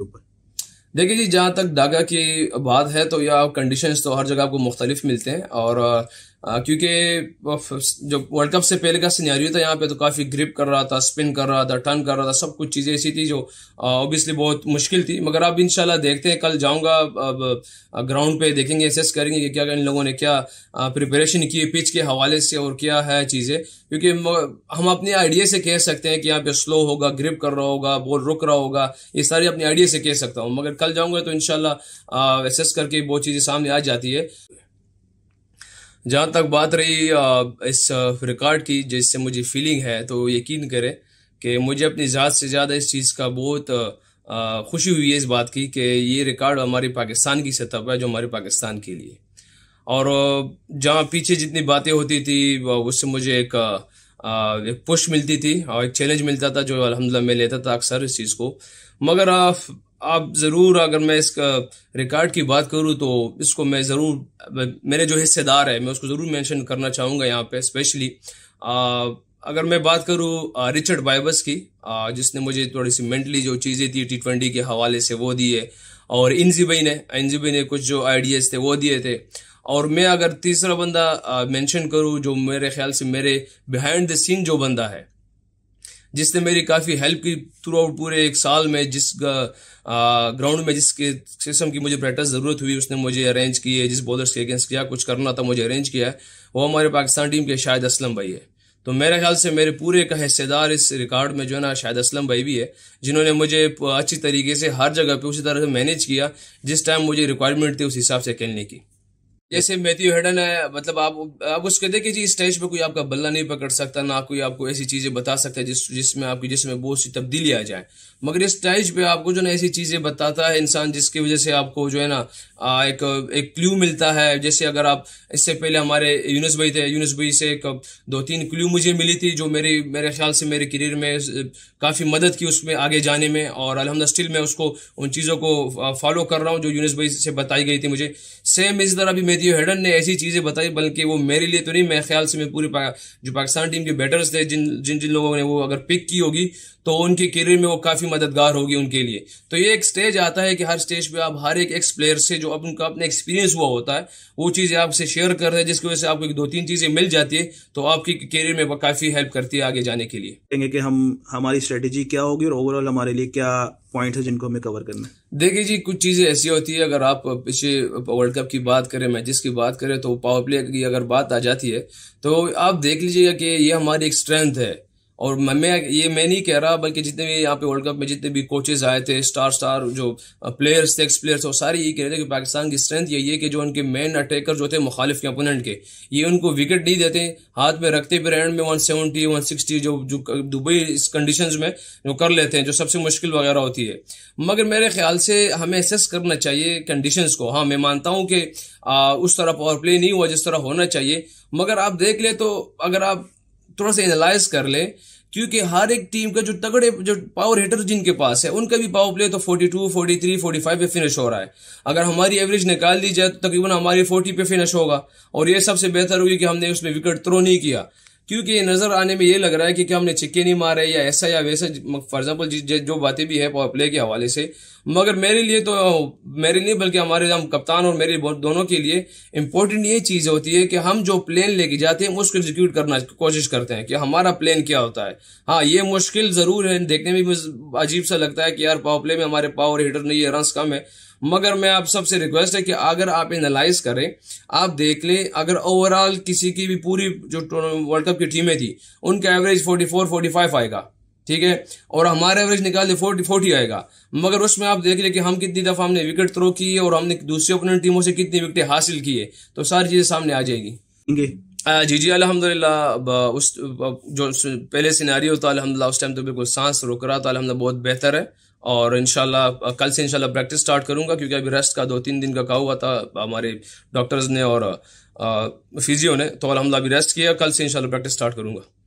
ऊपर देखिए जी जहाँ तक धागा की बात है तो यह कंडीशंस तो हर जगह आपको मुख्तलिफ मिलते हैं और क्योंकि जो वर्ल्ड कप से पहले का सिनेरियो था यहाँ पे तो काफ़ी ग्रिप कर रहा था स्पिन कर रहा था टर्न कर रहा था सब कुछ चीज़ें ऐसी थी जो ऑब्वियसली बहुत मुश्किल थी मगर अब इनशाला देखते हैं कल जाऊँगा अब ग्राउंड पे देखेंगे एसेस करेंगे कि क्या इन लोगों ने क्या प्रिपरेशन की पिच के हवाले से और क्या है चीज़ें क्योंकि हम अपने आइडिया से कह सकते हैं कि यहाँ पे स्लो होगा ग्रिप कर रहा होगा बॉल रुक रहा होगा ये सारी अपने आइडिया से कह सकता हूँ मगर कल जाऊँगा तो इनशाला एसेस करके बहुत चीज़ें सामने आ जाती है जहाँ तक बात रही इस रिकॉर्ड की जिससे मुझे फीलिंग है तो यकीन करें कि मुझे अपनी ज़्यादा से ज़्यादा इस चीज़ का बहुत खुशी हुई है इस बात की कि ये रिकॉर्ड हमारी पाकिस्तान की सतह पर है जो हमारे पाकिस्तान के लिए और जहाँ पीछे जितनी बातें होती थी उससे मुझे एक एक पुश मिलती थी और एक चैलेंज मिलता था जो अलहमदिल्ला मैं लेता था अक्सर इस चीज़ को मगर आप ज़रूर अगर मैं इसका रिकॉर्ड की बात करूँ तो इसको मैं ज़रूर मेरे जो हिस्सेदार है मैं उसको ज़रूर मेंशन करना चाहूँगा यहाँ पे स्पेशली अगर मैं बात करूँ रिचर्ड बाइबस की आ, जिसने मुझे थोड़ी सी मेंटली जो चीज़ें थी टी ट्वेंटी के हवाले से वो दी है और इंजीबई ने इंजीबई ने कुछ जो आइडियाज़ थे वो दिए थे और मैं अगर तीसरा बंदा मेंशन करूं जो मेरे ख्याल से मेरे बिहाइंड द सीन जो बंदा है जिसने मेरी काफ़ी हेल्प की थ्रू आउट पूरे एक साल में जिस ग्राउंड में जिस किस्म की मुझे प्रैक्टिस ज़रूरत हुई उसने मुझे अरेंज की है जिस बॉलर्स के अगेंस्ट किया कुछ करना था मुझे अरेंज किया है वो हमारे पाकिस्तान टीम के शायद असलम भाई है तो मेरे ख्याल से मेरे पूरे का हिस्सेदार इस रिकॉर्ड में जो है ना शायद असलम भाई भी है जिन्होंने मुझे अच्छी तरीके से हर जगह पे उसी तरह से मैनेज किया जिस टाइम मुझे रिक्वायरमेंट थी उस हिसाब से खेलने की जैसे मैथ्यू हेडन है मतलब आप आप उसके देखिए जी स्टेज पे कोई आपका बल्ला नहीं पकड़ सकता ना कोई आपको ऐसी चीजें बता सकता है जिस जिसमें आपकी जिसमें बहुत सी तब्दीली आ जाए मगर इस स्टेज पे आपको जो ना ऐसी चीजें बताता है इंसान जिसकी वजह से आपको जो है ना एक एक क्ल्यू मिलता है जैसे अगर आप इससे पहले हमारे यूनुस भाई थे यूनुस भाई से एक दो तीन क्ल्यू मुझे मिली थी जो मेरी मेरे ख्याल से मेरे करियर में काफ़ी मदद की उसमें आगे जाने में और अलहमद स्टिल मैं उसको उन चीज़ों को फॉलो कर रहा हूँ जो यूनुस भाई से बताई गई थी मुझे सेम इस तरह भी मैथ्यू हेडन ने ऐसी चीज़ें बताई बल्कि वो मेरे लिए तो नहीं मेरे ख्याल से मैं पूरी पा, जो पाकिस्तान टीम के बैटर्स थे जिन जिन जिन लोगों ने वो अगर पिक की होगी तो उनके करियर में वो काफ़ी मददगार होगी उनके लिए तो ये एक स्टेज आता है कि हर स्टेज पे आप हर एक एक्स प्लेयर से जो अब उनका अपना एक्सपीरियंस हुआ होता है वो चीज़ें आपसे शेयर कर रहे हैं जिसकी वजह से आपको एक दो तीन चीज़ें मिल जाती है तो आपकी करियर में काफ़ी हेल्प करती है आगे जाने के लिए कहेंगे कि हम हमारी स्ट्रेटेजी क्या होगी और ओवरऑल हमारे लिए क्या पॉइंट है जिनको हमें कवर करना है देखिए जी कुछ चीज़ें ऐसी होती है अगर आप पिछले वर्ल्ड कप की बात करें मैचेस की बात करें तो पावर प्ले की अगर बात आ जाती है तो आप देख लीजिएगा कि ये हमारी एक स्ट्रेंथ है और मैं ये मैं नहीं कह रहा बल्कि जितने भी यहाँ पे वर्ल्ड कप में जितने भी कोचेज आए थे स्टार स्टार जो प्लेयर्स थे एक्स प्लेयर्स और सारे ये कह रहे थे कि पाकिस्तान की स्ट्रेंथ यही है कि जो उनके मेन अटैकर जो थे मुखालिफ के अपोनेंट के ये उनको विकेट नहीं देते हाथ में रखते फिर एंड में वन सेवेंटी वन सिक्सटी जो जो दुबई इस कंडीशन में जो कर लेते हैं जो सबसे मुश्किल वगैरह होती है मगर मेरे ख्याल से हमें एसेस करना चाहिए कंडीशन को हाँ मैं मानता हूँ कि उस तरह पावर प्ले नहीं हुआ जिस तरह होना चाहिए मगर आप देख ले तो अगर आप थोड़ा सा एनालाइज कर ले क्योंकि हर एक टीम का जो तगड़े जो पावर हिटर जिनके पास है उनका भी पावर प्ले तो 42, 43, 45 पे फिनिश हो रहा है अगर हमारी एवरेज निकाल दी जाए तो तकरीबन हमारी 40 पे फिनिश होगा और ये सबसे बेहतर हुई कि हमने उसमें विकेट थ्रो नहीं किया क्योंकि नजर आने में ये लग रहा है कि क्या हमने छिक्के नहीं मारे या ऐसा या वैसा फॉर एग्जाम्पल जो बातें भी है पावर प्ले के हवाले से मगर मेरे लिए तो मेरे लिए बल्कि हमारे हम कप्तान और मेरे दोनों के लिए इम्पोर्टेंट ये चीज़ होती है कि हम जो प्लेन लेके जाते हैं उसको एग्जीक्यूट करना कोशिश करते हैं कि हमारा प्लेन क्या होता है हाँ ये मुश्किल ज़रूर है देखने में अजीब सा लगता है कि यार पावर प्ले में हमारे पावर हीटर नहीं है रंस कम है मगर मैं आप सबसे रिक्वेस्ट है कि अगर आप एनालाइज करें आप देख लें अगर ओवरऑल किसी की भी पूरी जो वर्ल्ड कप की टीमें थी उनका average forty four forty five आएगा ठीक है और हमारा एवरेज निकाल दे फोर्टी फोर्टी आएगा मगर उसमें आप देख लें कि हम कितनी दफ़ा हमने विकेट थ्रो की और हमने दूसरी ओपोनेंट टीमों से कितनी विकेटें हासिल किए तो सारी चीज़ें सामने आ जाएगी जी जी अलहमदिल्ला उस जो पहले सिनारी होता अलहमदिल्ला उस टाइम तो बिल्कुल सांस रोक रहा था अलहमदिल्ला बहुत बेहतर है और इनशाला कल से इनशाला प्रैक्टिस स्टार्ट करूंगा क्योंकि अभी रेस्ट का दो तीन दिन का कहा हुआ था हमारे डॉक्टर्स ने और फिजियो ने तो अलहमदा अभी रेस्ट किया कल से इनशाला प्रैक्टिस स्टार्ट करूंगा